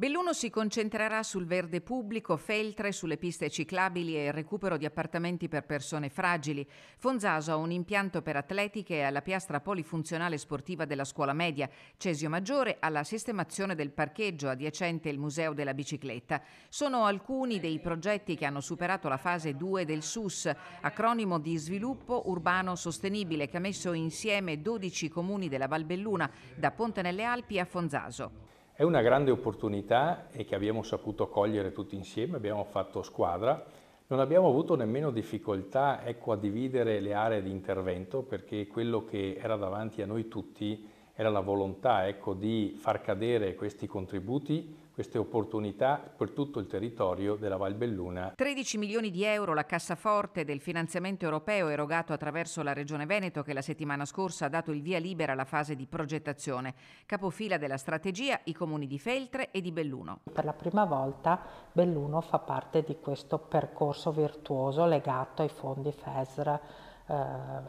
Belluno si concentrerà sul verde pubblico, Feltre sulle piste ciclabili e il recupero di appartamenti per persone fragili. Fonzaso ha un impianto per atletiche alla piastra polifunzionale sportiva della scuola media, Cesio Maggiore alla sistemazione del parcheggio adiacente il Museo della Bicicletta. Sono alcuni dei progetti che hanno superato la fase 2 del SUS, acronimo di Sviluppo Urbano Sostenibile, che ha messo insieme 12 comuni della Valbelluna, da Ponte nelle Alpi a Fonzaso. È una grande opportunità e che abbiamo saputo cogliere tutti insieme, abbiamo fatto squadra, non abbiamo avuto nemmeno difficoltà ecco, a dividere le aree di intervento perché quello che era davanti a noi tutti era la volontà ecco, di far cadere questi contributi queste opportunità per tutto il territorio della Val Belluna. 13 milioni di euro la cassaforte del finanziamento europeo erogato attraverso la Regione Veneto che la settimana scorsa ha dato il via libera alla fase di progettazione. Capofila della strategia i comuni di Feltre e di Belluno. Per la prima volta Belluno fa parte di questo percorso virtuoso legato ai fondi FESR eh,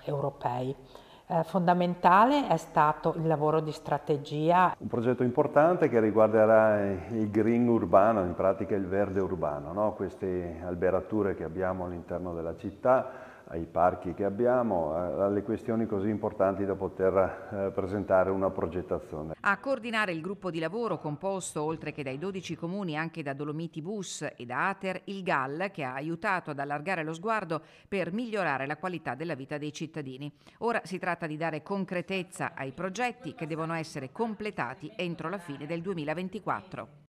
europei eh, fondamentale è stato il lavoro di strategia. Un progetto importante che riguarderà il green urbano, in pratica il verde urbano, no? queste alberature che abbiamo all'interno della città, ai parchi che abbiamo, eh, alle questioni così importanti da poter eh, presentare una progettazione. A coordinare il gruppo di lavoro composto oltre che dai 12 comuni anche da Dolomiti Bus e da Ater, il GAL che ha aiutato ad allargare lo sguardo per migliorare la qualità della vita dei cittadini. Ora si tratta di dare concretezza ai progetti che devono essere completati entro la fine del 2024.